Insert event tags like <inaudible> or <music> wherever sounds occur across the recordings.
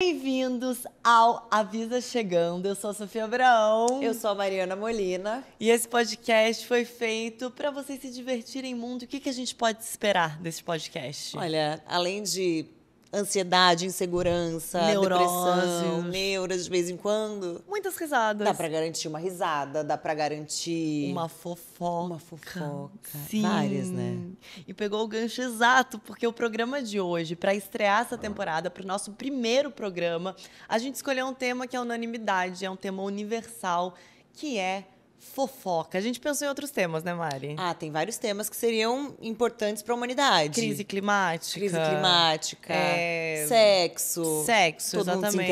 Bem-vindos ao Avisa Chegando. Eu sou a Sofia Abraão. Eu sou a Mariana Molina. E esse podcast foi feito para vocês se divertirem muito. O que, que a gente pode esperar desse podcast? Olha, além de ansiedade, insegurança, Neurose. depressão, neuras de vez em quando. Muitas risadas. Dá para garantir uma risada, dá para garantir uma fofoca, uma fofoca, Sim. várias, né? E pegou o gancho exato, porque o programa de hoje, para estrear essa temporada, para o nosso primeiro programa, a gente escolheu um tema que é unanimidade, é um tema universal, que é fofoca. A gente pensou em outros temas, né, Mari? Ah, tem vários temas que seriam importantes para a humanidade. Crise climática. Crise climática. É... Sexo. Sexo, todo exatamente. mundo se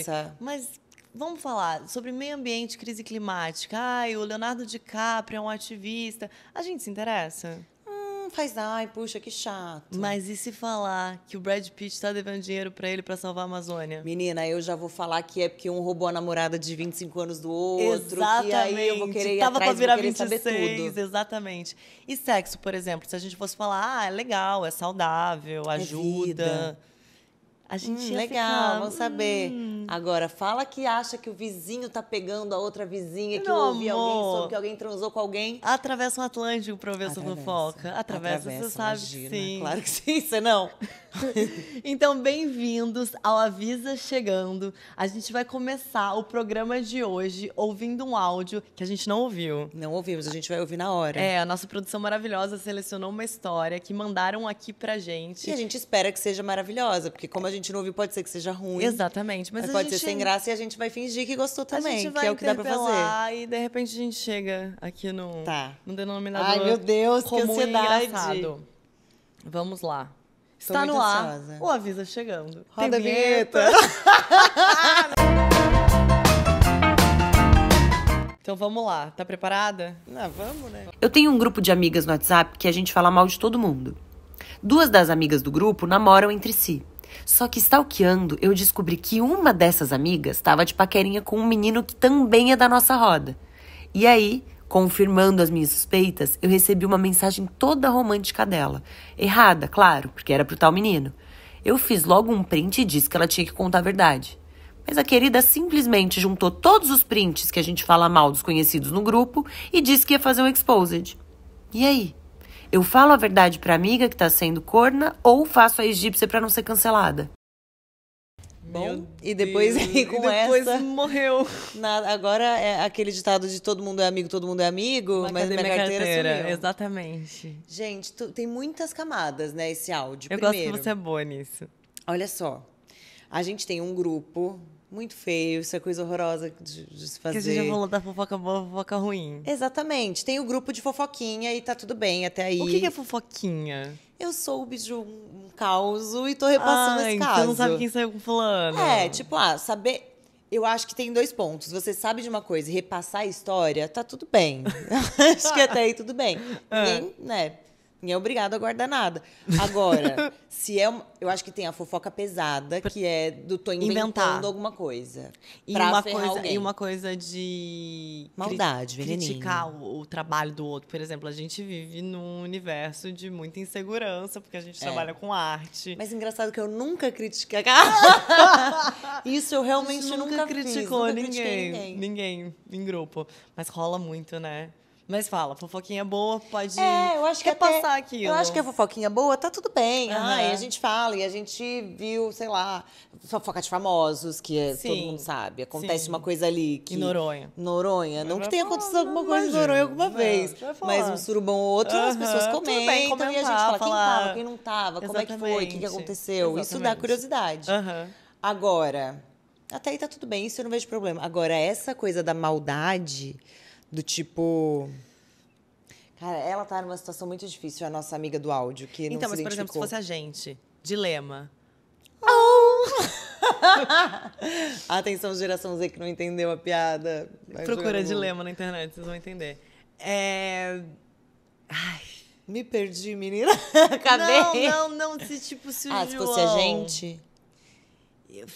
interessa. Mas vamos falar sobre meio ambiente, crise climática. Ai, o Leonardo DiCaprio é um ativista. A gente se interessa? não faz, ai, puxa, que chato. Mas e se falar que o Brad Pitt está devendo dinheiro para ele para salvar a Amazônia? Menina, eu já vou falar que é porque um roubou a namorada de 25 anos do outro. Exatamente. aí eu vou querer ir Tava atrás, pra virar vou 26, saber tudo. Exatamente. E sexo, por exemplo, se a gente fosse falar, ah, é legal, é saudável, é ajuda. É a gente hum, legal, ficar, vamos saber. Hum. Agora, fala que acha que o vizinho tá pegando a outra vizinha, que Não, ouvi alguém, soube que alguém transou com alguém. Atravessa o Atlântico pra ver se Atravessa, Atravessa, você sabe imagina. Né? sim. Claro que sim, você não. <laughs> então, bem-vindos ao Avisa Chegando. A gente vai começar o programa de hoje ouvindo um áudio que a gente não ouviu. Não ouvimos, a gente vai ouvir na hora. É, a nossa produção maravilhosa selecionou uma história que mandaram aqui pra gente. E a gente espera que seja maravilhosa, porque como a gente gente não ouviu, pode ser que seja ruim. Exatamente. Mas, mas pode gente... ser sem graça e a gente vai fingir que gostou também, que é o que dá pra fazer. E de repente a gente chega aqui no, tá. no denominador. Ai, meu Deus, que ansiedade. Engraçado. Vamos lá. Está no ar. O avisa chegando. Roda Tem vinheta. vinheta. <laughs> Então vamos lá, tá preparada? Ah, vamos, né? Eu tenho um grupo de amigas no WhatsApp que a gente fala mal de todo mundo. Duas das amigas do grupo namoram entre si. Só que stalkeando, eu descobri que uma dessas amigas estava de paquerinha com um menino que também é da nossa roda. E aí, confirmando as minhas suspeitas, eu recebi uma mensagem toda romântica dela. Errada, claro, porque era pro tal menino. Eu fiz logo um print e disse que ela tinha que contar a verdade. Mas a querida simplesmente juntou todos os prints que a gente fala mal dos conhecidos no grupo e disse que ia fazer um exposed. E aí? Eu falo a verdade para amiga que tá sendo corna ou faço a egípcia para não ser cancelada? Bom, e depois aí com e depois essa <laughs> morreu. Na, agora é aquele ditado de todo mundo é amigo, todo mundo é amigo, mas, mas minha carteira, carteira sumiu. Exatamente. Gente, tu, tem muitas camadas, né, esse áudio. Eu Primeiro, gosto que você é boa nisso. Olha só. A gente tem um grupo muito feio, isso é coisa horrorosa de, de se fazer. Que a gente já falou da fofoca boa, fofoca ruim. Exatamente. Tem o grupo de fofoquinha e tá tudo bem até aí. O que, que é fofoquinha? Eu soube de um, um caos e tô repassando ah, esse caso. Então não sabe quem saiu com fulano. É, tipo, ah, saber. Eu acho que tem dois pontos. Você sabe de uma coisa e repassar a história, tá tudo bem. <laughs> acho que até aí tudo bem. Ah. Ninguém, é. né? Ninguém é obrigado a guardar nada. Agora, <laughs> se é. Uma, eu acho que tem a fofoca pesada, que é do tô inventando Inventar. alguma coisa. E uma coisa, alguém. e uma coisa de. Maldade, cri veneninho. Criticar o, o, trabalho do outro. Por exemplo, a gente vive num universo de muita insegurança, porque a gente é. trabalha com arte. Mas engraçado que eu nunca critiquei. <laughs> <laughs> Isso eu realmente nunca, nunca criticou fiz, nunca ninguém, ninguém. Ninguém em grupo. Mas rola muito, né? Mas fala, fofoquinha boa, pode é, eu acho que até, passar aqui. Eu acho que a fofoquinha boa tá tudo bem. Ah, e a gente fala, e a gente viu, sei lá, fofoca de famosos, que é, todo mundo sabe. Acontece sim. uma coisa ali. Que, Noronha. Noronha. Não, não que tenha falar, acontecido alguma coisa em Noronha alguma é, vez. Mas um surubão ou outro, uhum. as pessoas comentam. Bem, comentar, e a gente fala, falar. quem tava, quem não tava, Exatamente. como é que foi, o que, que aconteceu. Exatamente. Isso dá curiosidade. Uhum. Agora, até aí tá tudo bem, isso eu não vejo problema. Agora, essa coisa da maldade do tipo. Cara, ela tá numa situação muito difícil, é a nossa amiga do áudio, que então, não Então, mas, por exemplo, se fosse a gente, dilema. Ah! <laughs> Atenção, geração Z que não entendeu a piada. Vai Procura dilema na internet, vocês vão entender. É... Ai. Me perdi, menina. <laughs> Acabei. Não, não, não. Se, tipo, se o ah, João... se fosse a gente... Eu...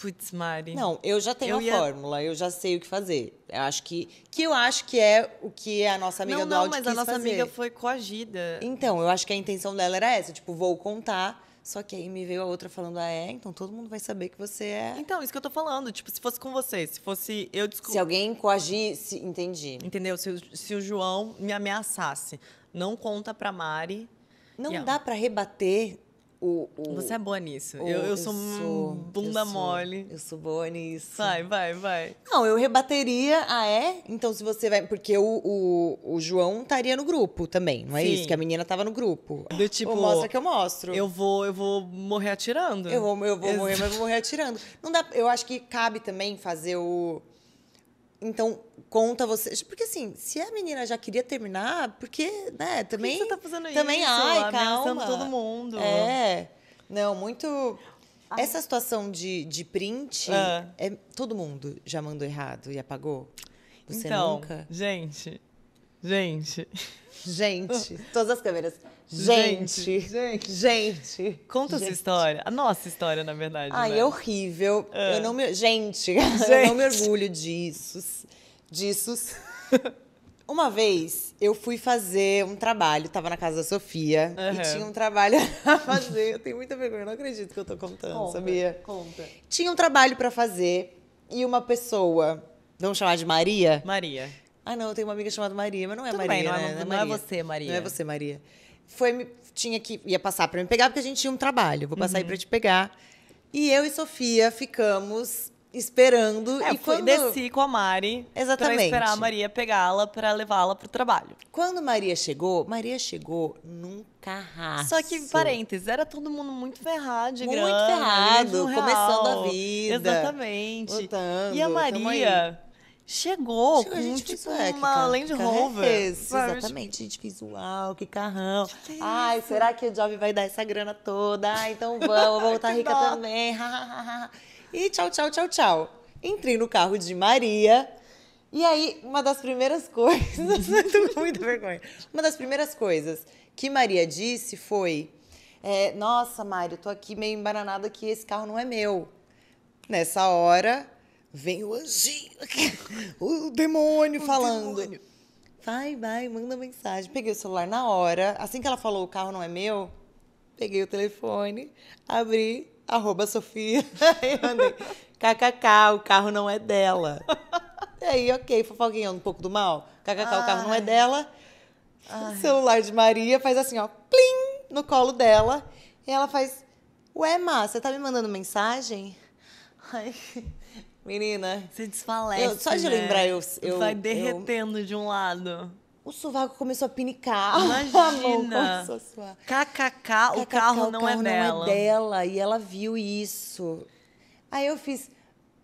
Putz, Mari. Não, eu já tenho eu a ia... fórmula, eu já sei o que fazer. Eu acho que. Que eu acho que é o que a nossa amiga não, do não, áudio Não, mas a nossa fazer. amiga foi coagida. Então, eu acho que a intenção dela era essa, tipo, vou contar. Só que aí me veio a outra falando, ah, é, então todo mundo vai saber que você é. Então, isso que eu tô falando. Tipo, se fosse com você, se fosse eu descobrir. Se alguém coagisse, entendi. Entendeu? Se, se o João me ameaçasse, não conta pra Mari. Não dá para rebater o, o, Você é boa nisso. O, eu, eu, sou, eu sou bunda eu sou, mole. Eu sou boa nisso. Vai, vai, vai. Não, eu rebateria. Ah, é? Então, se você vai. Porque o, o, João estaria no grupo também, não é Sim. isso? Que a menina tava no grupo. Do tipo. Ou mostra que eu mostro. Eu vou, eu vou morrer atirando. Eu vou, eu vou morrer, mas vou morrer atirando. Não dá, eu acho que cabe também fazer o. Então, conta você, Porque assim, se a menina já queria terminar, porque, né, também. Por que você tá fazendo também, isso? Também, ai, calma. todo mundo. É. Não, muito. Ai. Essa situação de, de print, ah. é, todo mundo já mandou errado e apagou? Você então, nunca? Gente, gente. Gente, <laughs> todas as câmeras. Gente, gente, gente. Conta gente. história. A nossa história, na verdade. Ai, né? é horrível. Eu ah. não me... Gente, gente, <laughs> eu não me orgulho disso disso. <laughs> Uma vez eu fui fazer um trabalho, tava na casa da Sofia uhum. e tinha um trabalho <laughs> a fazer. Eu tenho muita vergonha, não acredito que eu tô contando, conta, sabia? Conta. Tinha um trabalho para fazer e uma pessoa, vamos chamar de Maria? Maria. Ah, não, eu tenho uma amiga chamada Maria, mas não é Tudo Maria. Bem, não, é né? não, é, não, é, você, Maria. Não é você, Maria. Foi, tinha que ia passar para me pegar porque a gente tinha um trabalho. Vou passar uhum. aí para te pegar. E eu e Sofia ficamos esperando. É, e fui, quando... desci com a Mari. Exatamente. Pra esperar a Maria pegá-la para levá-la pro trabalho. Quando Maria chegou, Maria chegou num carrasco. Só que, parênteses, era todo mundo muito ferrado de muito Muito ferrado, começando a vida. Exatamente. Voltando, e a Maria... Chegou, Chegou com tipo, é, uma carro, Land é Rover. exatamente, gente fez uau, que carrão. Que que é Ai, será que o Job vai dar essa grana toda? Ah, então vamos, vou <laughs> voltar rica também. E tchau, tchau, tchau, tchau. Entrei no carro de Maria. E aí, uma das primeiras <laughs> coisas. tô com muita vergonha. Uma das primeiras coisas que Maria disse foi: é, Nossa, Mário, tô aqui meio embaranada que esse carro não é meu. Nessa hora, vem o anjinho, <laughs> o demônio o falando. Demônio. Vai, vai, manda mensagem. Peguei o celular na hora. Assim que ela falou, o carro não é meu, peguei o telefone, abri, arroba Sofia. <laughs> Aí eu kkk, o carro não é dela. E aí, ok, fofoquinha um pouco do mal. Kkk, Ai. o carro não é dela. Ai. celular de Maria faz assim, ó, plim, no colo dela. E ela faz, ué, Má, você tá me mandando mensagem? Ai, menina. Você desfalece, eu, Só de né? lembrar, eu, eu... Vai derretendo eu... de um lado. O sovaco começou a pinicar. <laughs> Imagina. Amor, KKK, o é carro, não, é dela. não é dela. E ela viu isso. Aí eu fiz,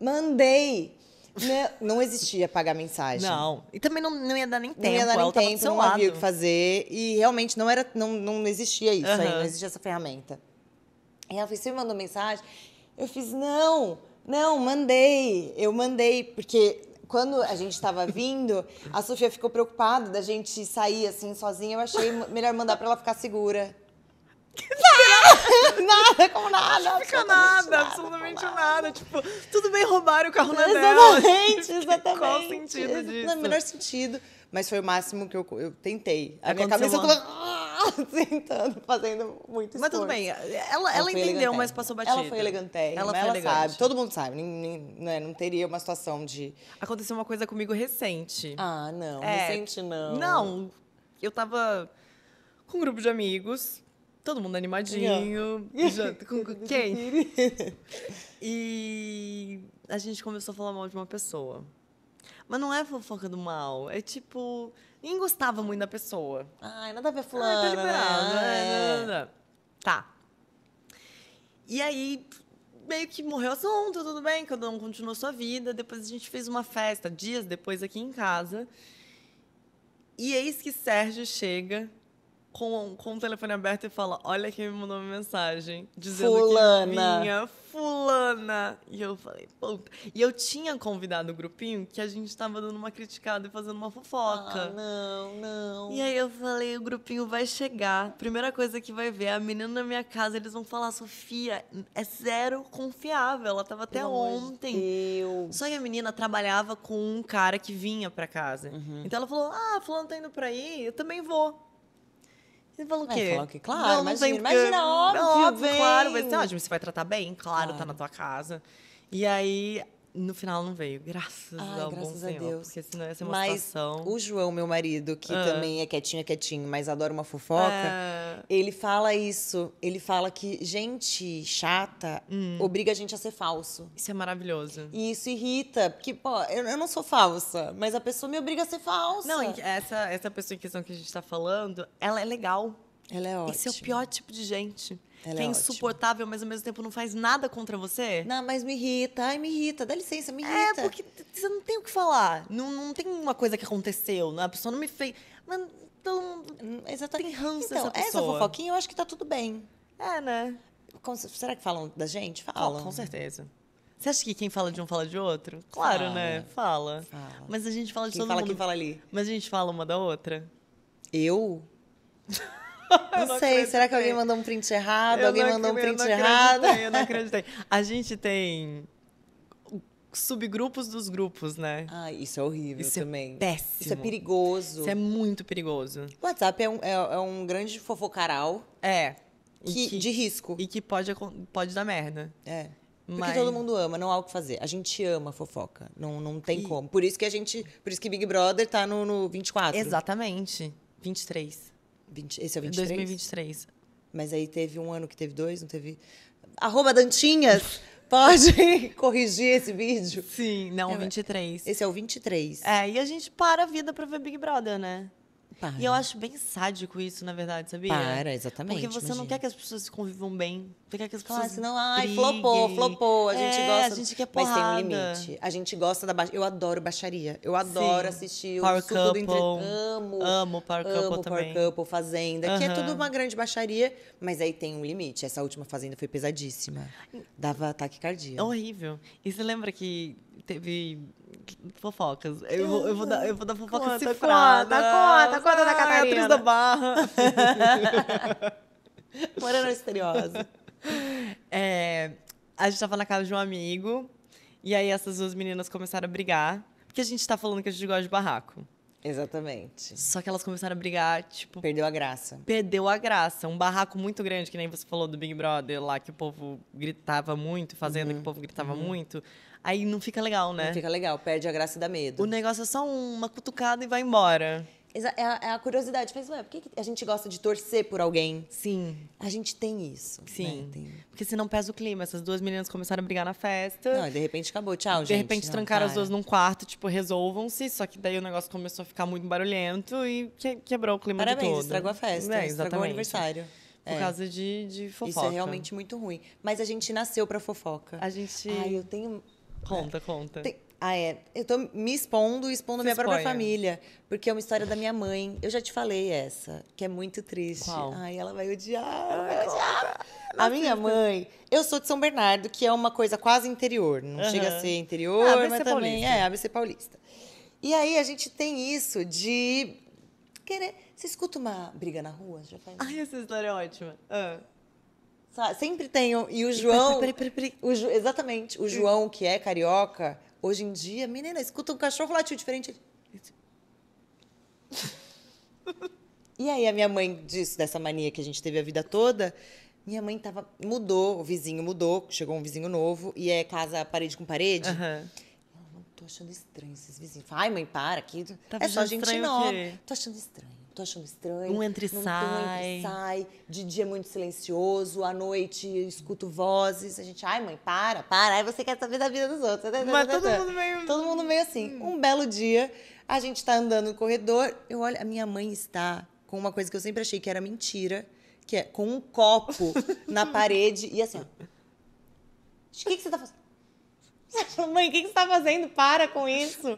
mandei. Né? Não existia pagar mensagem. Não. E também não, não ia dar nem tempo. Não ia dar nem tempo, não havia o que fazer. E realmente não, era, não, não existia isso uhum. aí, não existia essa ferramenta. E ela fez, você me mandou mensagem? Eu fiz, não, não, mandei. Eu mandei, porque quando a gente estava vindo, a Sofia ficou preocupada da gente sair assim sozinha. Eu achei melhor mandar para ela ficar segura. nada <laughs> com nada. Fica nada, absolutamente nada. nada. Tipo, tudo bem roubar o carro na exatamente, dela. Tipo, exatamente, Qual o sentido disso? No melhor sentido. Mas foi o máximo que eu, eu tentei. A Aconteceu minha cabeça uma... tava <laughs> tentando fazendo muito esforço. Mas tudo bem, ela, ela entendeu, mas passou batido. Ela foi elegante ela, foi ela elegante. sabe, todo mundo sabe, nem, né, não teria uma situação de... Aconteceu uma coisa comigo recente. Ah, não, é, recente não. Não, eu tava com um grupo de amigos, todo mundo animadinho, já, com, <laughs> com quem? <laughs> e a gente começou a falar mal de uma pessoa. Mas não é fofoca do mal, é tipo nem gostava muito da pessoa. Ai, nada a ver fulano. Ah, Ai, tá liberado, né? né? Tá. E aí, meio que morreu o assunto, tudo bem, cada um continuou sua vida. Depois a gente fez uma festa, dias depois aqui em casa. E eis que Sérgio chega com, com o telefone aberto e fala: Olha quem me mandou uma mensagem dizendo Fulana. que minha fulana. E eu falei, ponto. E eu tinha convidado o grupinho que a gente tava dando uma criticada e fazendo uma fofoca. Ah, não, não. E aí eu falei, o grupinho vai chegar. Primeira coisa que vai ver, a menina na minha casa, eles vão falar, Sofia, é zero confiável. Ela tava até Pelo ontem. Deus. Só que a menina trabalhava com um cara que vinha pra casa. Uhum. Então ela falou, ah, fulano tá indo pra aí, eu também vou. Você falou o quê? o quê? Claro, não, imagina, vem imagina, óbvio, não, óbvio, claro, vai ser ótimo, você vai tratar bem, claro, claro, tá na tua casa. E aí no final não veio, graças Ai, ao graças bom a Senhor, Deus. porque senão ia ser uma mas situação... o João, meu marido, que ah. também é quietinho, é quietinho, mas adora uma fofoca, é. ele fala isso, ele fala que gente chata hum. obriga a gente a ser falso. Isso é maravilhoso. E isso irrita, porque, pô, eu, eu, não sou falsa, mas a pessoa me obriga a ser falsa. Não, essa, essa pessoa em questão que a gente tá falando, ela é legal. Ela é ótima. Esse é o pior tipo de gente. Ela é que é, é insuportável, ótima. mas ao mesmo tempo não faz nada contra você? Não, mas me irrita. Ai, me irrita. Dá licença, me é, irrita. É, porque você não tem o que falar. Não, não tem uma coisa que aconteceu. A pessoa não me fez... Mas, então, hum, Exatamente. tem ranço então, dessa pessoa. essa fofoquinha eu acho que tá tudo bem. É, né? será que falam da gente? Falam. Oh, com certeza. Você acha que quem fala de um fala de outro? Claro, fala, né? Fala. fala. Mas a gente fala de quem todo fala, mundo. Quem fala ali? Mas a gente fala uma da outra. Eu? <laughs> <laughs> Não, não sei, será que alguém mandou um print errado? Eu alguém mandou um print eu errado? Eu não acreditei. A gente tem subgrupos dos grupos, né? Ah, isso é horrível isso é também. É péssimo. Isso é perigoso. Isso é muito perigoso. O WhatsApp é um, é, é um grande fofocaral. É. Que, que, de risco. E que pode, pode dar merda. É. Porque Mas... todo mundo ama, não há o que fazer. A gente ama fofoca. Não, não tem e... como. Por isso que a gente. Por isso que Big Brother tá no, no 24. Exatamente. 23. 20, esse é o 23? 2023. Mas aí teve um ano que teve dois, não teve. Arroba Dantinhas! Pode <laughs> corrigir esse vídeo? Sim, não, é, 23. Esse é o 23. É, e a gente para a vida pra ver Big Brother, né? Para. E eu acho bem sádico isso, na verdade, sabia? Para, exatamente. Porque você imagina. não quer que as pessoas se convivam bem. Você quer que as pessoas. Ah, não, ai, briguem. flopou, flopou. A gente é, gosta. A gente quer porrada. Mas tem um limite. A gente gosta da. Ba... Eu adoro baixaria. Eu adoro Sim. assistir Power o Suco Couple. do entre... Amo. Amo Power amo Couple Power Couple, Fazenda, uhum. que é tudo uma grande baixaria, mas aí tem um limite. Essa última Fazenda foi pesadíssima. Dava ataque cardíaco. É horrível. E você lembra que teve Fofocas. Eu vou, eu vou, dar, eu vou dar fofoca conta, cifrada. Conta, conta, conta da ah, Catarina. Atriz da Barra. <laughs> Morando misteriosa. É, a gente tava na casa de um amigo. E aí essas duas meninas começaram a brigar. Porque a gente tá falando que a gente gosta de barraco. Exatamente. Só que elas começaram a brigar, tipo. Perdeu a graça. Perdeu a graça. Um barraco muito grande, que nem você falou do Big Brother lá, que o povo gritava muito, fazendo uhum. que o uhum. povo gritava uhum. muito. Aí não fica legal, né? Não fica legal, perde a graça e dá medo. O negócio é só uma cutucada e vai embora. É a, é a curiosidade. Mas, ué, por que, a gente gosta de torcer por alguém? Sim. A gente tem isso. Né? Sim. Né? Tem... Porque senão pesa o clima. Essas duas meninas começaram a brigar na festa. Não, de repente acabou. Tchau, de gente. De repente não, trancaram as duas num quarto, tipo, resolvam-se. Só que daí o negócio começou a ficar muito barulhento e que, quebrou o clima Parabéns, todo. Parabéns, estragou a festa. É, estragou o aniversário por é. causa de, de fofoca. Isso é realmente muito ruim. Mas a gente nasceu pra fofoca. A gente. Ai, eu tenho Conta, é. conta. Tem... Ah, é. Eu tô me expondo e expondo Se minha própria família. Porque é uma história da minha mãe. Eu já te falei essa, que é muito triste. Qual? Ai, ela vai odiar. Ela vai odiar. A minha mãe, eu sou de São Bernardo, que é uma coisa quase interior. Não uhum. chega a ser interior, ah, mas também é ABC Paulista. E aí a gente tem isso de querer. Você escuta uma briga na rua? Já faz... Ai, essa história é ótima. Uh. Sabe? Sempre tem. e o João. Peraí, peraí, peraí. O, exatamente. O hum. João, que é carioca, hoje em dia, menina, escuta um cachorro latir diferente. e aí a minha mãe disse, dessa mania que a gente teve a vida toda. Minha mãe tava, mudou, o vizinho mudou, chegou um vizinho novo, e é casa parede com parede. Uhum tô achando estranho esses vizinhos. Ai, mãe, para aqui. Tá é só gente nova. Tô achando estranho tô achando estranho. Um entra e não sai. Entra e sai. De dia é muito silencioso, à noite eu escuto vozes. A gente, ai mãe, para, para. Aí você quer saber da vida dos outros. Mas todo mundo meio... Todo mundo meio assim. Hum. Um belo dia, a gente está andando no corredor. Eu olho, a minha mãe está com uma coisa que eu sempre achei que era mentira. Que é com um copo <laughs> na parede e assim, ó. Tá <laughs> o que, que você tá fazendo? Mãe, o que, que você está fazendo? Para com isso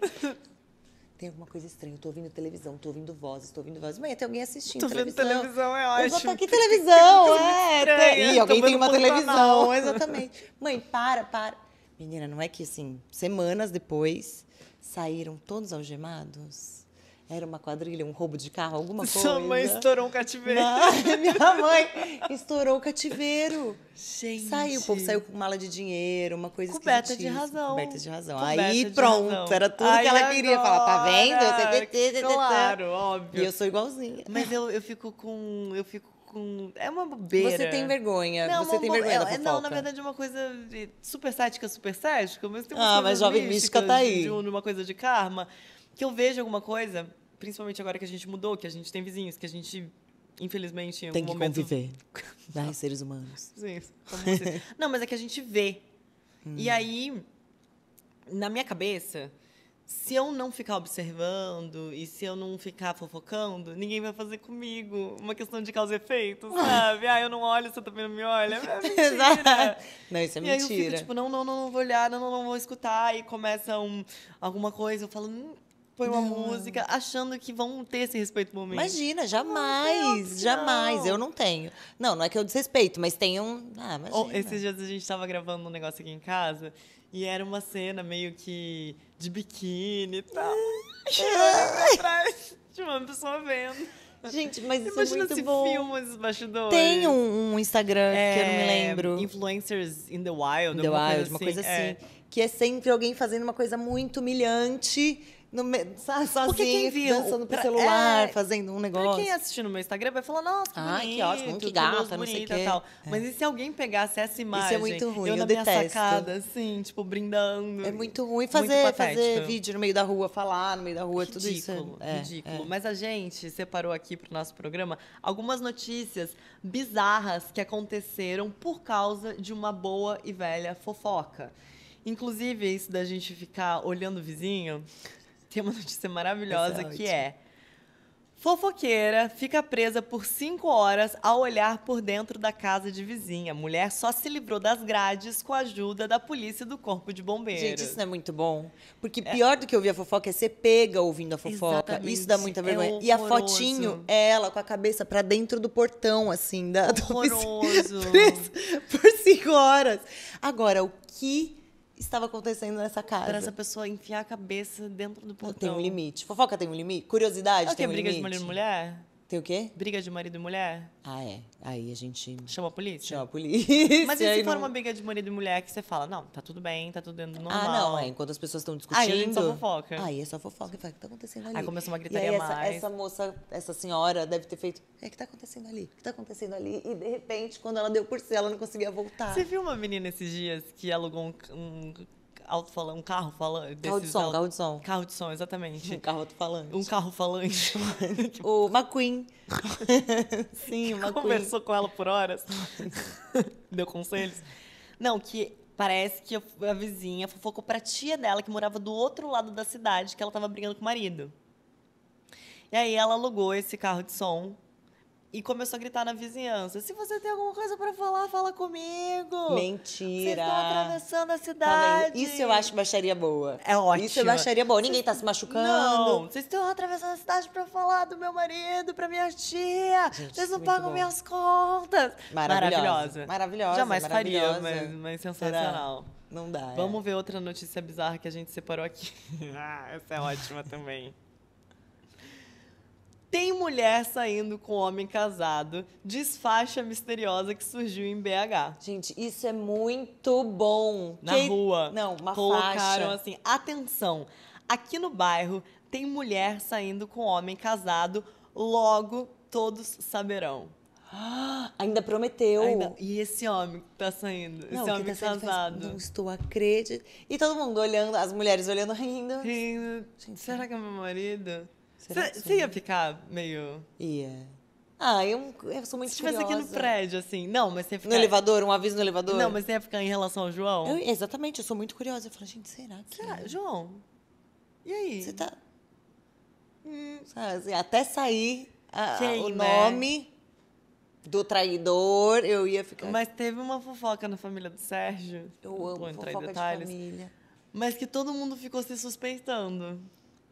tem alguma coisa estranha. Eu tô ouvindo televisão, tô ouvindo vozes, tô ouvindo vozes. Mãe, tem alguém assistindo tô televisão. Tô vendo televisão, é ótimo. Eu vou tá aqui televisão, <laughs> é. Ih, alguém tem uma televisão, <laughs> exatamente. Mãe, para, para. Menina, não é que assim, semanas depois saíram todos algemados? Era uma quadrilha, um roubo de carro, alguma coisa. Sua mãe estourou um cativeiro. Não, <laughs> minha mãe estourou o cativeiro. Gente. Saiu, o povo saiu com mala de dinheiro, uma coisa Coberta de razão. Coberta de razão. Coberta Aí de pronto, razão. era tudo Aí que ela agora, queria. Falar, tá vendo? Você Claro, óbvio. E eu sou igualzinha. Mas eu, eu fico com. Eu fico é uma bobeira. Você tem vergonha. Não, você tem vergonha é, é, Não, na verdade, é uma coisa super cética, super cética. mas tem uma ah, mas jovem mística, mística tá aí. De, de uma coisa de karma que eu vejo alguma coisa, principalmente agora que a gente mudou, que a gente tem vizinhos, que a gente infelizmente em tem que momento... conviver <laughs> né? seres humanos Sim, <laughs> não mas é que a gente vê hum. e aí na minha cabeça se eu não ficar observando e se eu não ficar fofocando, ninguém vai fazer comigo. Uma questão de causa e efeito, <laughs> sabe? Ah, eu não olho, você também não me olha. É não, isso é e mentira. Aí eu fico, tipo, não, não, não, não vou olhar, não, não, não vou escutar. E começa um, alguma coisa, eu falo, hum, põe uma não. música, achando que vão ter esse respeito no momento. Imagina, jamais, não, jamais. Eu não tenho. Não, não é que eu desrespeito, mas tem um. Ah, imagina. Oh, esses dias a gente estava gravando um negócio aqui em casa e era uma cena meio que de biquíni e tal. e <laughs> atrás de uma pessoa vendo. Gente, mas Imagina isso é muito se bom. filma esses bastidores. Tem um, um Instagram é, que eu não me é, lembro. Influencers in the Wild, in the Wild, assim, coisa é. assim. uma coisa assim. É. Que é sempre alguém fazendo uma coisa muito humilhante no, sozinho, Porque quem viu, dançando pro celular, é, fazendo um negócio. quem assistindo no meu Instagram vai falar, nossa, que Ai, que ótimo, que gata, não sei o quê. Tal. É. Mas e se alguém pegasse essa imagem? Isso é muito ruim, eu, eu na detesto. minha sacada, assim, tipo, brindando. É muito ruim fazer, muito fazer vídeo no meio da rua, falar no meio da rua, ridículo, tudo isso. É, ridículo, é, é. Mas a gente separou aqui pro nosso programa algumas notícias bizarras que aconteceram por causa de uma boa e velha fofoca. Inclusive, isso da gente ficar olhando o vizinho tem uma <laughs> notícia maravilhosa é que é. Fofoqueira fica presa por cinco horas ao olhar por dentro da casa de vizinha. mulher só se livrou das grades com a ajuda da polícia e do corpo de bombeiros. Gente, isso não é muito bom. Porque é. pior é. do que ouvir a fofoca é ser pega ouvindo a fofoca. Exatamente. Isso dá muita é vergonha. É e a fotinho é ela com a cabeça para dentro do portão, assim, da Horroroso. <laughs> <laughs> Por cinco horas. Agora, o que estava acontecendo nessa casa. Para essa pessoa enfiar a cabeça dentro do portão. Tem um limite. Fofoca tem um limite? Curiosidade okay, tem um limite? que briga de mulher e mulher? Tem o quê? Briga de marido e mulher? Ah, é. Aí a gente. Chama a polícia? Chama a <laughs> polícia. Mas e se for não... uma briga de marido e mulher que você fala, não, tá tudo bem, tá tudo dentro do normal. Ah, não, é. Enquanto as pessoas estão discutindo. Aí a gente só fofoca. Aí é só fofoca. Fala, o que tá acontecendo ali? Aí começou uma gritaria e aí, mais. Essa, moça, essa senhora deve ter feito. É, o que tá acontecendo ali? O que tá acontecendo ali? E de repente, quando ela deu por si, ela não conseguia voltar. Você viu uma menina esses dias que alugou um, um alto um carro falando Carro de som, alto... carro de som. Carro de som, exatamente. Um carro alto-falante. Um carro falante. <laughs> Tipo, o McQueen. <laughs> Sim, o McQueen. Conversou com ela por horas. <laughs> Deu conselhos. Não, que parece que a vizinha fofocou pra tia dela, que morava do outro lado da cidade, que ela tava brigando com o marido. E aí ela alugou esse carro de som e começou a gritar na vizinhança: se você tem alguma coisa para falar, fala comigo. Mentira. Vocês estão atravessando a tá cidade. Também. Isso eu acho baixaria boa. É ótimo. Isso eu baixaria boa. Ninguém tá se machucando. Não. Vocês estão atravessando a cidade para falar do meu marido, para minha tia. Vocês não pagam bom. minhas contas. Maravilhosa. Maravilhosa. Maravilhosa. Jamais maravilhosa. faria, mas, mas sensacional. Será? Não dá. É. Vamos é. ver outra notícia bizarra que a gente separou aqui. <laughs> ah, essa é ótima também. Tem mulher saindo com homem casado, desfaixa misteriosa que surgiu em BH. Gente, isso é muito bom. Na que... rua. Não, uma Colocaram faixa. assim, atenção, aqui no bairro tem mulher saindo com homem casado, logo todos saberão. <gasps> ainda prometeu. Ainda... E esse homem que tá saindo, não, esse homem tá saindo casado. Faz... Não estou acreditando. E todo mundo olhando, as mulheres olhando, rindo. rindo. Gente, será que é meu marido? Você ia ficar meio. Ia. Ah, eu, eu sou muito Se estivesse aqui no prédio, assim. Não, mas você ia ficar. No elevador, um aviso no elevador? Não, mas você ia ficar em relação ao João? Eu, exatamente, eu sou muito curiosa. Eu falo, gente, será que. Será? É? João? E aí? Você tá. Hum. Sabe, até sair a, o né? nome né? do traidor, eu ia ficar. Mas teve uma fofoca na família do Sérgio. Eu amo fofoca detalhes, de família. Mas que todo mundo ficou se suspeitando.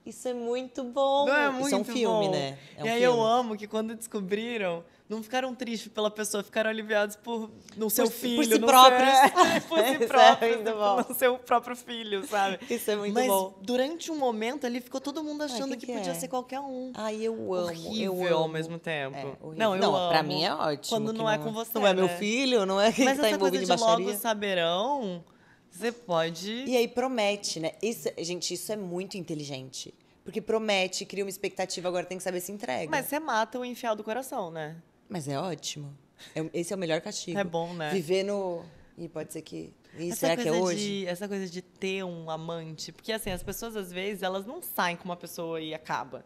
Isso é muito bom. Não é muito Isso é um filme, bom. né? É um e aí filme. eu amo que quando descobriram, não ficaram tristes pela pessoa, ficaram aliviados por no seu por, filho. <laughs> Por si <laughs> é próprios. Seu, por si próprios. no seu próprio filho, sabe? Isso é muito Mas bom. Mas durante um momento ali ficou todo mundo achando Ai, que, que, que é? podia ser qualquer um. Ai, eu amo. Horrível eu amo. ao mesmo tempo. É, não, eu não, amo. Pra mim é ótimo. Quando não, não, é com é. você. Não é meu né? filho, não é quem Mas tá envolvido de baixaria. Mas essa coisa de logo saberão você pode. E aí promete, né? Isso, gente, isso é muito inteligente. Porque promete, cria uma expectativa, agora tem que saber se entrega. Mas você mata o enfiar do coração, né? Mas é ótimo. É, esse é o melhor castigo. É bom, né? Viver no. E pode ser que. isso é será que é hoje? De, essa coisa de ter um amante. Porque, assim, as pessoas, às vezes, elas não saem com uma pessoa e acaba.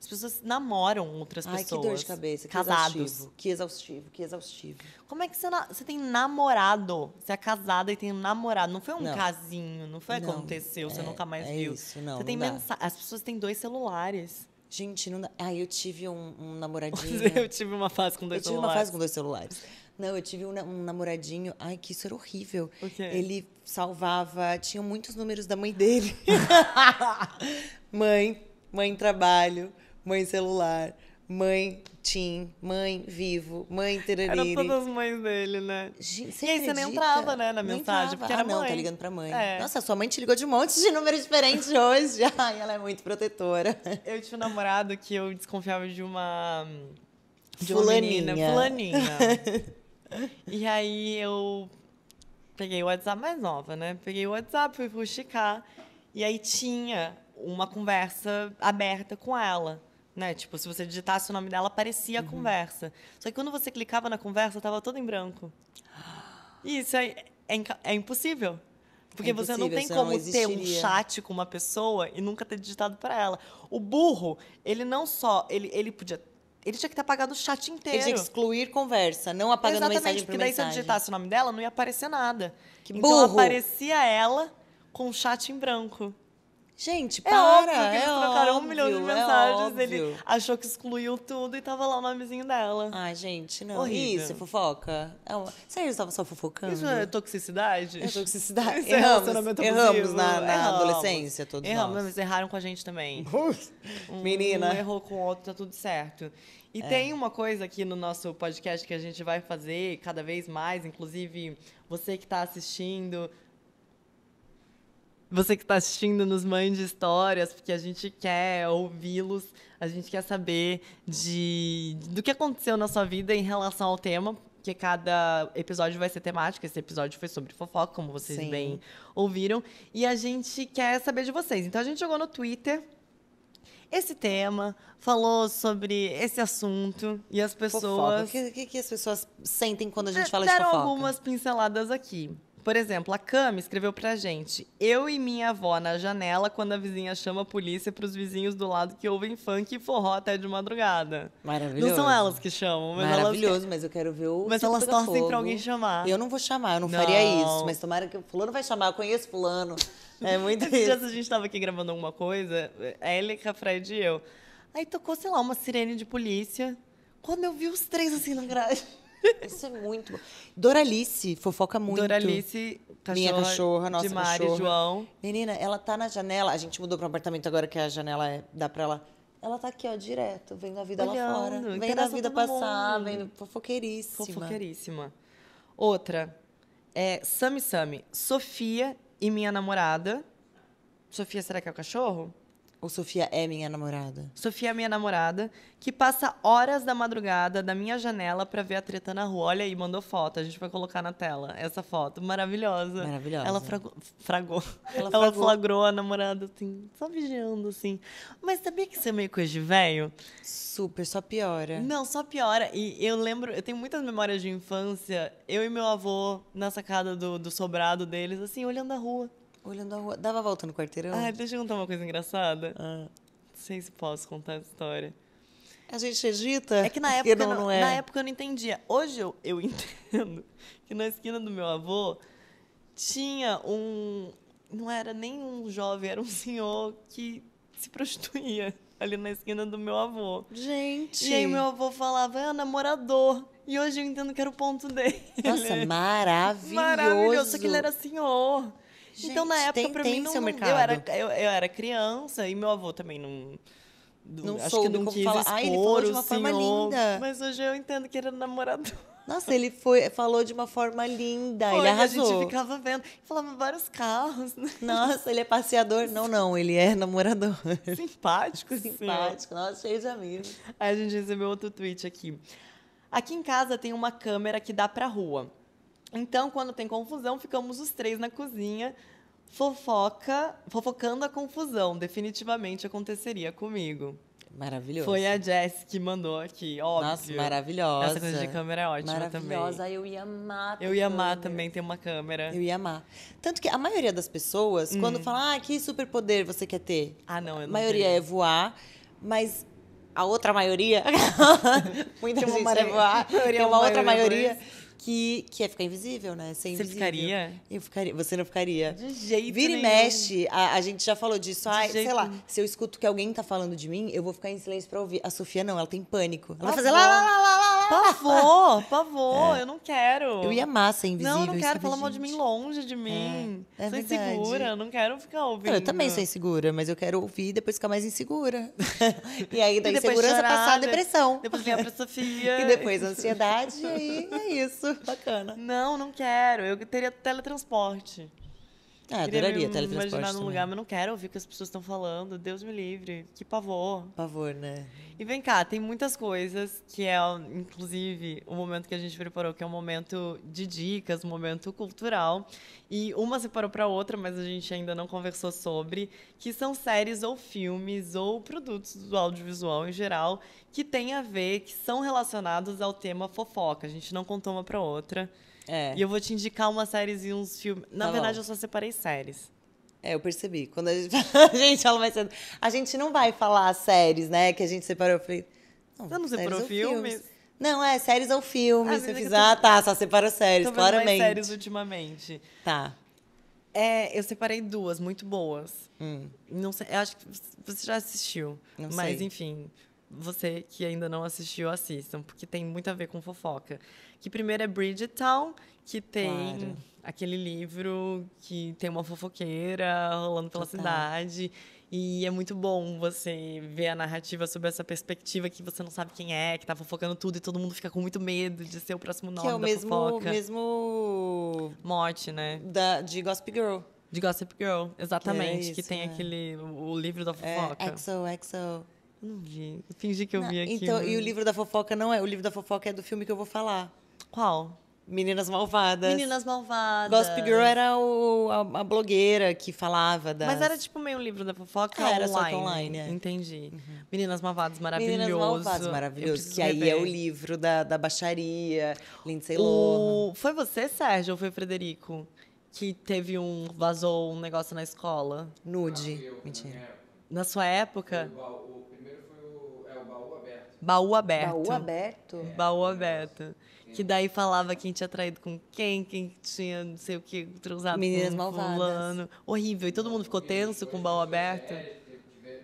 As pessoas namoram outras Ai, pessoas. Ai, que dor de cabeça. Que casados. exaustivo. Que exaustivo, que exaustivo. Como é que você, você tem namorado? Você é casada e tem um namorado. Não foi um não. casinho, não foi não. aconteceu, é, você nunca mais é viu. Isso, não. Você tem mensa... As pessoas têm dois celulares. Gente, não dá. Ah, eu tive um, um namoradinho. <laughs> eu tive uma fase com dois celulares. Eu tive uma fase com dois celulares. Não, eu tive um, um namoradinho. Ai, que isso era horrível. Ele salvava. Tinha muitos números da mãe dele. <laughs> <laughs> mãe, mãe, trabalho mãe celular, mãe Tim, mãe vivo, mãe tereriri. Eram todas as mães dele, né? Gente, você e aí você nem entrava, né, na mensagem, porque era ah, não, tá mãe. tá ligando pra mãe. É. Nossa, sua mãe te ligou de um monte de número diferente hoje. <laughs> Ai, ela é muito protetora. Eu tinha um namorado que eu desconfiava de uma... De fulaninha. Uma menina, fulaninha. <laughs> e aí eu peguei o WhatsApp mais nova, né? Peguei o WhatsApp, fui fuxicar. E aí tinha uma conversa aberta com ela né? Tipo, se você digitasse o nome dela, aparecia uhum. a conversa. Só que quando você clicava na conversa, estava toda em branco. E isso é, é, é impossível. Porque é você não tem como não ter um chat com uma pessoa e nunca ter digitado para ela. O burro, ele não só. Ele, ele podia. Ele tinha que ter apagado o chat inteiro. Ele tinha que excluir conversa, não apagando Exatamente, mensagem Exatamente, porque daí mensagem. se eu digitasse o nome dela, não ia aparecer nada. Que então, burro. Então aparecia ela com o chat em branco. Gente, é para! óbvio é eles trocaram óbvio, um milhão de é mensagens. É ele achou que excluiu tudo e tava lá o nomezinho dela. Ai, gente, não. Horrível. Isso, fofoca. É uma... que eles só fofocando? Isso é toxicidade? É toxicidade. <laughs> Isso é erramos, é relacionamento erramos na, na erramos. adolescência, todos erramos, nós. Mas erraram com a gente também. <laughs> um, Menina. Um errou com o outro, tá tudo certo. E é. tem uma coisa aqui no nosso podcast que a gente vai fazer cada vez mais, inclusive você que está assistindo, você que está assistindo, nos mande histórias, porque a gente quer ouvi-los, a gente quer saber de, do que aconteceu na sua vida em relação ao tema, porque cada episódio vai ser temático. Esse episódio foi sobre fofoca, como vocês Sim. bem ouviram. E a gente quer saber de vocês. Então a gente jogou no Twitter esse tema, falou sobre esse assunto e as pessoas. O que, que, que as pessoas sentem quando a gente é, fala de fofoca? Deram algumas pinceladas aqui. Por exemplo, a Cami escreveu pra gente: Eu e minha avó na janela quando a vizinha chama a polícia pros vizinhos do lado que ouvem funk e forró até de madrugada. Maravilhoso. Não são elas que chamam, mas Maravilhoso, elas... mas eu quero ver o. Mas elas torcem fogo. pra alguém chamar. Eu não vou chamar, eu não, não. faria isso. Mas tomara que. Fulano vai chamar, eu conheço Fulano. É muito Esses isso. Dias a gente tava aqui gravando alguma coisa, a Fred e eu. Aí tocou, sei lá, uma sirene de polícia. Quando eu vi os três assim na grade. Isso é muito bom. Doralice, fofoca muito. Doralice, cachorra, minha cachorra, nossa de Mari, cachorra. João. Menina, ela tá na janela. A gente mudou para um apartamento agora que a janela é, dá para ela. Ela tá aqui, ó, direto, vendo a vida Olhando, lá fora. Vendo a vida passar, mundo. vendo fofoqueiríssima. Fofoqueiríssima. Outra é Sami Sami, Sofia e minha namorada. Sofia, será que é o cachorro? Ou Sofia é minha namorada? Sofia é minha namorada, que passa horas da madrugada da minha janela para ver a treta na rua. Olha aí, mandou foto. A gente vai colocar na tela essa foto. Maravilhosa. Maravilhosa. Ela fragou. fragou. Ela, Ela fragou. flagrou a namorada, assim, só vigiando, assim. Mas sabia que você é meio coisa de velho? Super, só piora. Não, só piora. E eu lembro, eu tenho muitas memórias de infância. Eu e meu avô na sacada do, do sobrado deles, assim, olhando a rua. Olhando a rua. Dava a volta no quarteirão? Ah, deixa eu contar uma coisa engraçada. Ah. Não sei se posso contar essa história. A gente edita? É que na época, não, não é. na época eu não entendia. Hoje eu, eu <laughs> entendo que na esquina do meu avô tinha um. Não era nem um jovem, era um senhor que se prostituía ali na esquina do meu avô. Gente! E aí meu avô falava, é namorador. E hoje eu entendo que era o ponto dele. Nossa, maravilhoso! Maravilhoso, só que ele era senhor. Gente, então, na época, para mim, não, mercado. Eu, era, eu, eu era criança e meu avô também não não acho soube que não como falar. ah, ele falou de uma forma linda. Mas hoje eu entendo que era é namorador. Nossa, ele foi, falou de uma forma linda, foi, ele arrasou. A gente ficava vendo, falava vários carros. Né? Nossa, ele é passeador? <laughs> Não, não, ele é namorador. Simpático, Simpático, senhor. nossa, cheio de amigos. Aí a gente recebeu outro tweet aqui. Aqui em casa tem uma câmera que dá pra rua. Então, quando tem confusão, ficamos os três na cozinha, fofoca, fofocando a confusão. Definitivamente aconteceria comigo. Maravilhoso. Foi a Jess que mandou aqui, óbvio. Nossa, maravilhosa. Essa coisa de câmera é ótima maravilhosa. também. Maravilhosa, eu ia amar. Eu ia amar câmera. também ter uma câmera. Eu ia amar. Tanto que a maioria das pessoas, hum. quando fala, ah, que superpoder você quer ter? Ah, não, eu não A maioria é voar, mas a outra maioria... <laughs> <laughs> Muita tem uma, é voar, tem é uma outra maioria... maioria que, que é ficar invisível, né? Ser invisível. Você ficaria? Eu ficaria. Você não ficaria. De jeito Vira nenhum. e mexe, a, a, gente já falou disso. Ai, sei lá, se eu escuto que alguém tá falando de mim, eu vou ficar em silêncio pra ouvir. A Sofia não, ela tem pânico. Ela, ela tá vai fazer lá, lá, lá, lá, lá Pavor, pavor, <laughs> é. eu não quero. Eu ia amar ser invisível. Não, eu não quero, falar mal de mim longe de é, mim. É, é sou verdade. insegura, não quero ficar ouvindo. Eu também sou insegura, mas eu quero ouvir e depois ficar mais insegura. <laughs> e aí da e insegurança é chorar, passar a depressão. Depois vem a Sofia. <laughs> e depois a ansiedade, e aí é isso. Bacana. Não, não quero. Eu teria teletransporte. Ah, Queria adoraria teletransporte. imaginar num também. lugar, mas não quero ouvir o que as pessoas estão falando. Deus me livre. Que pavor. Pavor, né? E vem cá, tem muitas coisas que é, inclusive, o momento que a gente preparou, que é um momento de dicas, um momento cultural. E uma separou para outra, mas a gente ainda não conversou sobre, que são séries ou filmes ou produtos do audiovisual em geral que têm a ver, que são relacionados ao tema fofoca. A gente não contou uma para outra. É. E eu vou te indicar uma séries e uns filmes. Na tá verdade, bom. eu só separei séries. É, eu percebi. Quando a gente <laughs> fala, a gente fala mais cedo. A gente não vai falar séries, né? Que a gente separou. Eu falei. Não, eu não separou filmes. filmes. Não, é séries ou filmes. Ah, eu tô... ah, tá, só separou séries, tô claramente. Mais séries ultimamente. Tá. É, eu separei duas muito boas. Hum. Não sei, acho que você já assistiu. Não mas, sei. enfim, você que ainda não assistiu, assistam, porque tem muito a ver com fofoca. Que primeiro é Bridgetown, que tem claro. aquele livro que tem uma fofoqueira rolando pela Total. cidade. E é muito bom você ver a narrativa sobre essa perspectiva que você não sabe quem é, que tá fofocando tudo e todo mundo fica com muito medo de ser o próximo nome que é o mesmo, mesmo mote, né? Da, de Gossip Girl. De Gossip Girl, exatamente, que, é isso, que tem né? aquele é. o livro da é, fofoca. É, XO, não vi. Fingi que eu não, vi aqui. Então, mas... e o livro da fofoca não é. O livro da fofoca é do filme que eu vou falar. Qual? Meninas Malvadas. Meninas Malvadas. Gossip Girl era o, a, a, blogueira que falava da. Mas era tipo meio um livro da fofoca ah, era online. Só online é. Entendi. Uhum. Meninas Malvadas, maravilhoso. Meninas Malvadas, maravilhoso. Que aí é o livro da, da baixaria, Lindsay o... Lohan. Foi você, Sérgio, ou foi o Frederico? Que teve um... vazou um negócio na escola? Nude. Ah, eu, Mentira. Na sua época? igual, Baú aberto. Baú aberto? É. Baú aberto. Que daí falava quem tinha traído com quem, quem tinha não sei o que, transado Meninas com malvadas. fulano. Horrível. E todo mundo ficou tenso com o baú aberto. É, né,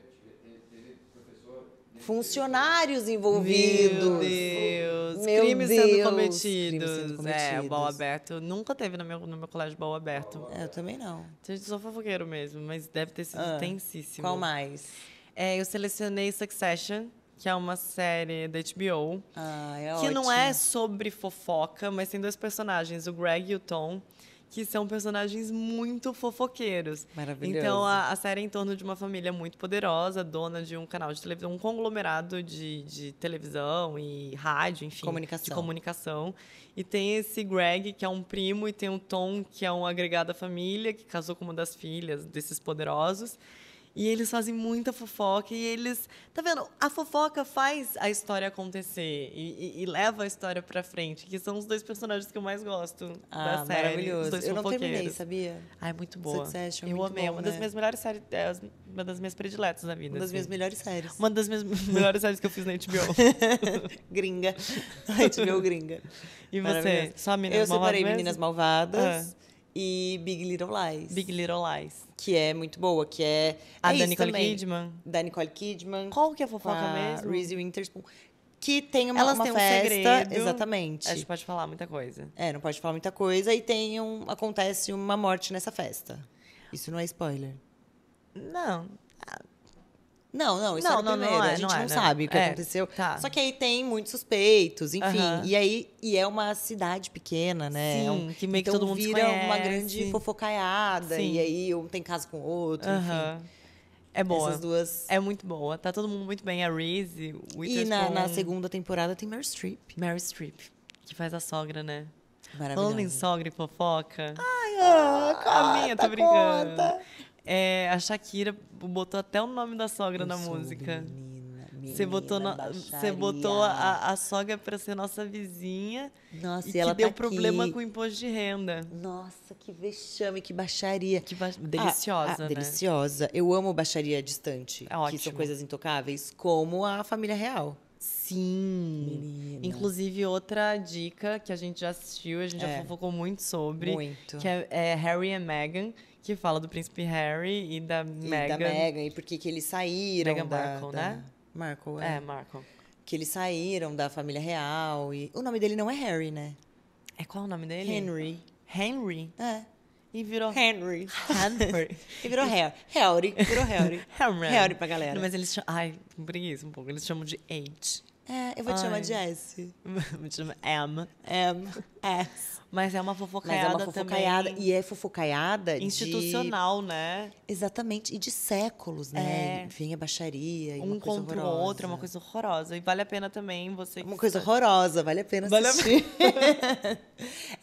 Funcionários envolvidos. Meu Deus. Meu crimes, Deus. Sendo cometidos. crimes sendo é, cometidos. É, o baú aberto. Nunca teve no meu, no meu colégio baú aberto. É, eu também não. Eu sou fofoqueiro mesmo, mas deve ter sido ah, tensíssimo. Qual mais? É, eu selecionei Succession que é uma série da HBO. Ah, é que ótimo. não é sobre fofoca, mas tem dois personagens, o Greg e o Tom, que são personagens muito fofoqueiros. Maravilhoso. Então a, a série é em torno de uma família muito poderosa, dona de um canal de televisão, um conglomerado de, de televisão e rádio, enfim. Comunicação. De comunicação. E tem esse Greg, que é um primo, e tem o Tom, que é um agregado à família, que casou com uma das filhas desses poderosos. E eles fazem muita fofoca e eles. Tá vendo? A fofoca faz a história acontecer e, e, e leva a história pra frente, que são os dois personagens que eu mais gosto ah, da série. Maravilhoso. Os dois eu não terminei, sabia? Ah, é muito boa. Succession, eu muito amei. Bom, uma né? das minhas melhores séries. É, uma das minhas prediletas da vida. Uma das assim. minhas melhores séries. Uma das minhas <laughs> melhores séries que eu fiz na HBO. <laughs> gringa. HBO <laughs> gringa. E você? Só Meninas eu Malvadas? Eu separei mesmo? Meninas Malvadas. Ah e Big Little Lies. Big Little Lies. Que é muito boa, que é... A é da Nicole também. Kidman. Da Nicole Kidman. Qual que é a fofoca a mesmo? Reese Witherspoon. Que tem uma, Elas uma têm festa, um segredo. Exatamente. A gente pode falar muita coisa. É, não pode falar muita coisa. E tem um, acontece uma morte nessa festa. Isso não é spoiler. Não, não, não, isso não, era não, primeiro. Não é, a gente não, é, não sabe é. o que é, aconteceu. Tá. Só que aí tem muitos suspeitos, enfim. E aí, e é uma cidade pequena, né? Sim, é um, que meio então que todo mundo vira uma grande fofocaiada. Sim. E aí um tem caso com o outro, enfim. É boa. Essas duas. É muito boa. Tá todo mundo muito bem. A Reese, o E na, na, segunda temporada tem Mary Streep. Mary Streep, que faz a sogra, né? Falando em sogra e fofoca. Ai, ah, a minha, tá tô brincando. Conta. É, a Shakira botou até o nome da sogra eu na música. Menina, menina, você botou, na, você botou a, a sogra para ser nossa vizinha. Nossa, e, e ela deu tá problema aqui. com o imposto de renda. Nossa, que vexame, que baixaria. Que ba... Ah, deliciosa, ah, ah, né? Deliciosa. Eu amo baixaria distante. É ótimo. Que são coisas intocáveis, como a família real. Sim. Menina. Inclusive, outra dica que a gente já assistiu, a gente é. já fofocou muito sobre. Muito. Que é, é Harry and Meghan, que fala do príncipe Harry e da e Meghan. E da Meghan, e por que eles saíram. Meghan da, Markle, da... né? Markle, é. É, Markle. Que eles saíram da família real. E... O nome dele não é Harry, né? É qual o nome dele? Henry. Henry? É. E virou. Henry. Henry. <laughs> e virou Harry. Harry. Virou Harry. <laughs> Harry. Harry pra galera. Não, mas eles chamam. Ai, preguiça um pouco. Eles chamam de H. É, eu vou te Ai. chamar de S. <laughs> Vou te chamar M. M. É, Mas é uma fofocaiada Mas é uma fofocaiada também. E é fofocaiada Institucional, de... né? Exatamente. E de séculos, né? É. Enfim, é baixaria. Um contra o outro, é uma coisa horrorosa. E vale a pena também você... Uma coisa horrorosa, vale a pena vale assistir. A pena.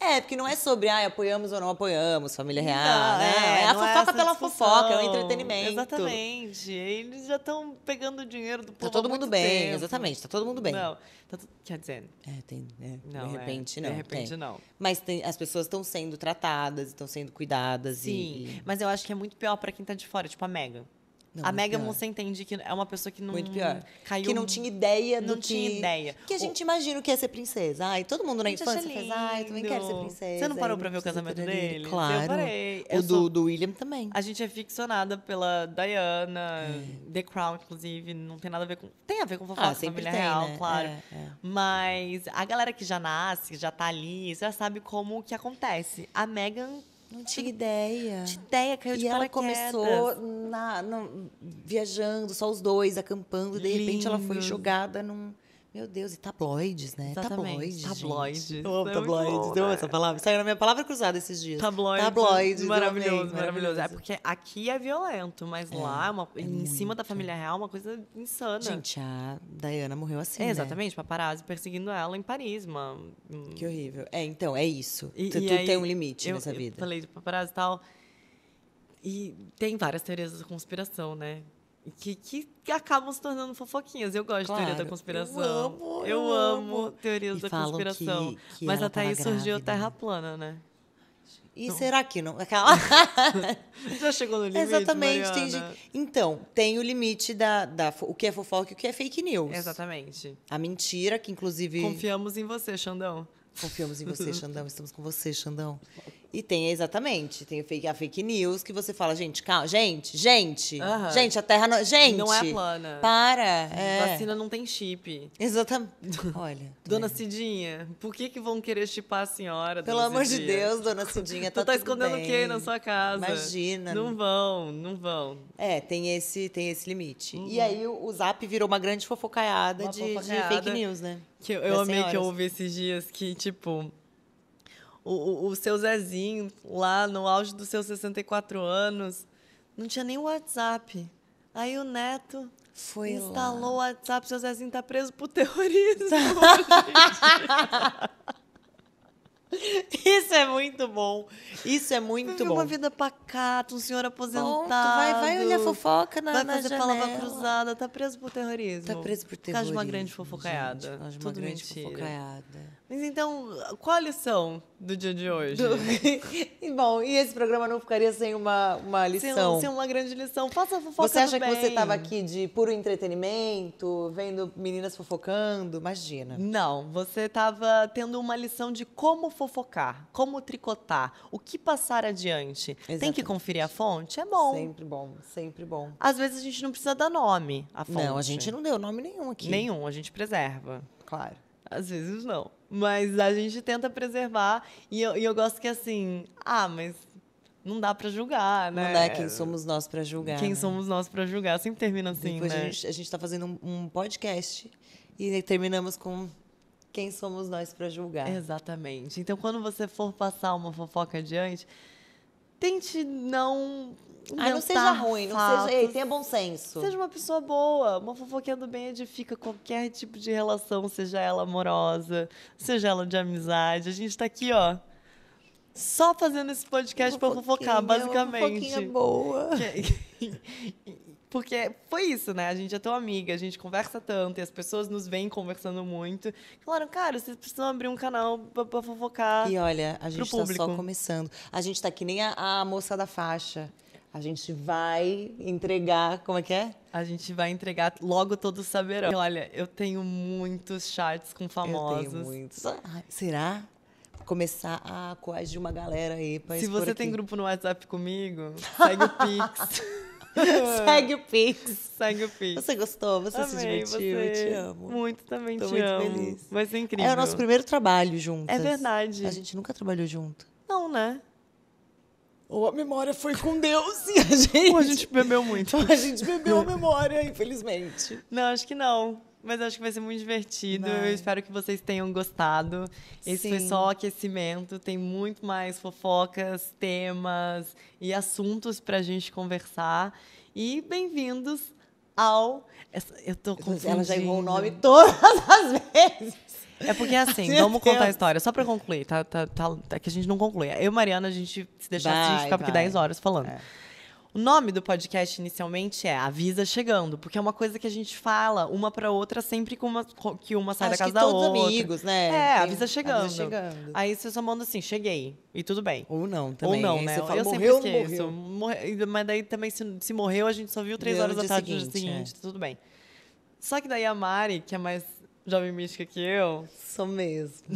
<laughs> é, porque não é sobre, ah, apoiamos ou não apoiamos, família real, não, né? É, é a é fofoca é pela discussão. fofoca, é o entretenimento. Exatamente. Eles já estão pegando o dinheiro do tá povo Tá todo mundo bem, tempo. exatamente. Tá todo mundo bem. Não, tá t... quer dizer... É, tem... É, não, é, de repente, não. De repente, mas tem, as pessoas estão sendo tratadas, estão sendo cuidadas. Sim, e, mas eu acho que é muito pior para quem está de fora, tipo a Mega. Não, a Megan você entende que é uma pessoa que não muito pior. caiu. Que não tinha ideia do não que. Não tinha ideia. Que a gente o... imagina o que é ser princesa. Ai, todo mundo na infância fez, ai, ah, também quero ser princesa. Você não parou pra ver o casamento dele? Claro. Eu parei. Eu o sou... do, William também. A gente é ficcionada pela Diana, é. The Crown, inclusive. Não tem nada a ver com. Tem a ver com fofoca, ah, família tem, real, né? claro. É, é. Mas a galera que já nasce, já tá ali, já sabe como que acontece. A Megan não tinha ideia. Não tinha ideia, caiu e ela começou na, na, viajando, só os dois, acampando, e de Lindo. repente ela foi jogada num, meu Deus, e tabloides, né? Exatamente. Tabloides. Tabloides. Eu é tabloides. Eu amo essa palavra. Saiu na minha palavra cruzada esses dias. Tabloides. Tabloides. Maravilhoso, maravilhoso, maravilhoso. É porque aqui é violento, mas é, lá, é uma, é em muito. cima da família real, é uma coisa insana. Gente, a Diana morreu assim. É, exatamente, né? paparazzi perseguindo ela em Paris, mano. Que horrível. É, então, é isso. E, tu, e tu aí, tem um limite eu, nessa vida. Eu falei de paparazzi e tal. E tem várias teorias da conspiração, né? Que, que, acabam se tornando fofoquinhas. Eu gosto claro, de teoria da conspiração. Eu amo, eu amo teorias e da conspiração. Que, que Mas até aí surgiu a Terra plana, né? E não. será que não? Aquela... <laughs> Já chegou no limite. Exatamente. Tem, então, tem o limite da, da o que é fofoca e o que é fake news. Exatamente. A mentira, que inclusive. Confiamos em você, Xandão. Confiamos em você, Xandão. Estamos com você, Xandão. E tem exatamente, tem a fake news que você fala, gente, calma, gente, gente, gente, a Terra não, gente, não é plana. Para, é. vacina não tem chip. Exatamente. <laughs> Olha, dona vendo. Cidinha, por que que vão querer chipar a senhora? Pelo amor Cidinha? de Deus, dona Cidinha, tá <laughs> Tu tá, tá escondendo bem. o quê na sua casa? Imagina. Não vão, não vão. É, tem esse, tem esse limite. Uhum. E aí o Zap virou uma grande fofocaiada, uma de, fofocaiada de, fake news, né? Que eu, eu amei que eu ouvi esses dias que tipo o, o seu Zezinho lá no auge dos seus 64 anos. Não tinha nem WhatsApp. Aí o Neto foi instalou o WhatsApp, seu Zezinho tá preso por terrorismo. <laughs> Isso é muito bom. Isso é muito bom. uma vida pacata, um senhor aposentado. vai, vai olhar fofoca na Vai fazer na palavra cruzada, tá preso por terrorismo. Tá preso por terrorismo. Caso uma grande fofocaiada. Gente, uma grande mentira. fofocaiada. Mas então, qual a lição do dia de hoje? Do... <laughs> Bom, e esse programa não ficaria sem uma, uma lição. Sem, sem uma grande lição. Faça fofoca Você acha bem. que você estava aqui de puro entretenimento, vendo meninas fofocando? Imagina. Não, você estava tendo uma lição de como fofocar, como tricotar, o que passar adiante. Exatamente. Tem que conferir a fonte? É bom. Sempre bom, sempre bom. Às vezes a gente não precisa dar nome à fonte. Não, a gente não deu nome nenhum aqui. Nenhum, a gente preserva. Claro. Às vezes não. Mas a gente tenta preservar. E eu, e eu gosto que assim, ah, mas não dá para julgar, né? Não dá quem somos nós para julgar. Quem né? somos nós para julgar, sempre termina assim, Depois né? A gente, a gente tá fazendo um, um podcast e terminamos com quem somos nós para julgar. Exatamente. Então, quando você for passar uma fofoca adiante, tente não. Ah, não seja ruim, não fatos, seja. Ei, tenha bom senso. Seja uma pessoa boa. Uma fofoquinha do bem edifica qualquer tipo de relação, seja ela amorosa, seja ela de amizade. A gente tá aqui, ó. Só fazendo esse podcast para fofocar, basicamente. Uma fofoquinha boa. <laughs> Porque foi isso, né? A gente é tão amiga, a gente conversa tanto e as pessoas nos vêm conversando muito. Falaram, cara, vocês precisam abrir um canal pra, pra fofocar. E olha, a gente tá só começando. A gente tá que nem a, a moça da faixa. A gente vai entregar, como é que é? A gente vai entregar, logo todos saberão. Olha, eu tenho muitos chats com famosos. Eu tenho muitos. Ah, será? Começar a coagir uma galera aí pra Se você aqui. tem grupo no WhatsApp comigo, segue o <laughs> Pix. <laughs> Segue o Pix. Segue o Pix. Você gostou? Você Amei, se divertiu? Você... Eu te amo. Muito também Tô te muito amo. feliz. Vai ser incrível. É o nosso primeiro trabalho juntos. É verdade. A gente nunca trabalhou junto. Não, né? Ou a memória foi com Deus e a gente. Ou a gente bebeu muito. <laughs> a gente bebeu a memória, infelizmente. Não, acho que não. Mas acho que vai ser muito divertido. Vai. Né? Eu espero que vocês tenham gostado. Esse Sim. foi só o aquecimento. Tem muito mais fofocas, temas e assuntos para a gente conversar. E bem-vindos ao. Eu tô confundindo. Ela já errou o nome todas as vezes. É porque assim, vamos contar a história. Só pra concluir, tá, tá, tá, tá, que a gente não conclui. Eu e Mariana, a gente se deixar, vai, a gente ficava aqui 10 horas falando. É. O nome do podcast inicialmente é Avisa Chegando, porque é uma coisa que a gente fala uma para outra sempre com uma, que uma sai Acho da casa que da todos outra. amigos, né? É, avisa chegando. Avisa chegando. Aí você só manda assim, cheguei. E tudo bem. Ou não, também. Ou não, né? Fala, eu morreu, sempre esqueço. Ou morreu. Mas daí também, se, se, morreu, a gente só viu três horas da tarde seguinte, no dia seguinte, é. tudo bem. Só que daí a Mari, que é mais jovem mística que eu. Sou mesmo. <laughs>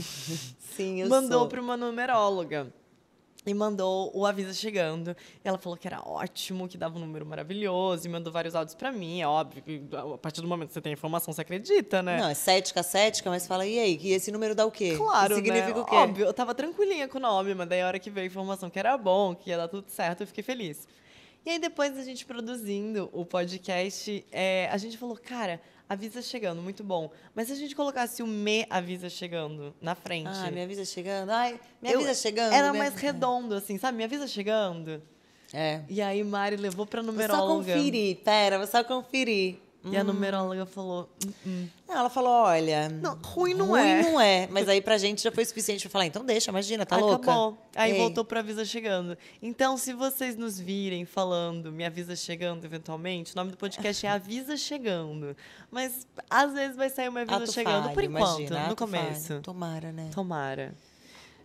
Sim, eu mandou sou. Mandou para uma numeróloga. E mandou o aviso chegando. Ela falou que era ótimo, que dava um número maravilhoso, e mandou vários áudios para mim. É óbvio que a partir do momento que você tem informação, você acredita, né? Não, é cética, cética, mas fala, e aí? E esse número dá o quê? Claro, que né? significa né? o quê? Óbvio, eu tava tranquilinha com o nome, mas daí a hora que veio a informação que era bom, que ia dar tudo certo, eu fiquei feliz. E aí depois a gente produzindo o podcast, é, a gente falou, cara, avisa chegando, muito bom. Mas se a gente colocasse o me avisa chegando na frente. Ah, me avisa chegando. Ai, me avisa eu, chegando. Era mais redondo, assim, sabe? Me avisa chegando. É. E aí Mari levou pra numeróloga. Vou só conferir, pera, vou só conferir. E a hum. numeróloga falou. Hum. Não, hum. ela falou: olha. Não, ruim não ruim é. Ruim não é. Mas aí pra gente já foi suficiente pra falar: então deixa, imagina, tá Acabou. louca. Aí Ei. voltou pra Avisa Chegando. Então, se vocês nos virem falando, me avisa chegando eventualmente, o nome do podcast é Avisa Chegando. Mas às vezes vai sair uma Avisa Chegando, falho, por enquanto, imagina, no começo. Falho. Tomara, né? Tomara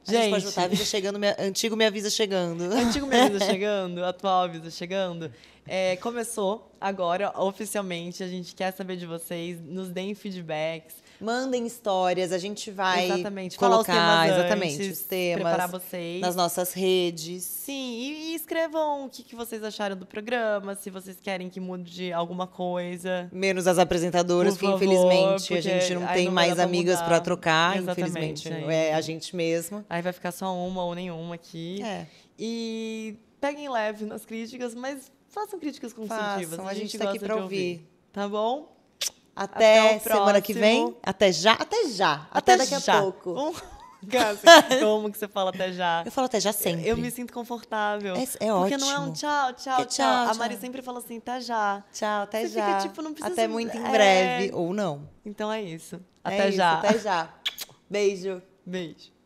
gente, gente pode botar avisa chegando, minha, antigo me avisa chegando. Antigo me avisa <laughs> chegando, atual avisa chegando. É, começou agora, oficialmente. A gente quer saber de vocês. Nos deem feedbacks Mandem histórias, a gente vai exatamente, colocar falar os temas exatamente os temas preparar vocês nas nossas redes. Sim, e, e escrevam o que, que, vocês acharam do programa, se vocês querem que mude alguma coisa. Menos as apresentadoras, Por porque favor, infelizmente porque a gente não tem não mais amigas para trocar, exatamente, infelizmente. É. é a gente mesmo. Aí vai ficar só uma ou nenhuma aqui. É. E peguem leve nas críticas, mas façam críticas construtivas. Façam, a, gente, a gente tá aqui para ouvir. ouvir. Tá bom? Até, até semana que vem. Até já? Até já. Até, até daqui já. a pouco. Um... <laughs> <laughs> Como que você fala até já? Eu falo até já sempre. Eu, eu me sinto confortável. É, é porque ótimo. Porque não é um tchau, tchau, é tchau, tchau, A Mari sempre fala assim, até já. Tchau, até você já. Fica, tipo, não precisa... Até muito em é. breve, é... ou não. Então é isso. É até é já. Isso, até já. <laughs> Beijo. Beijo.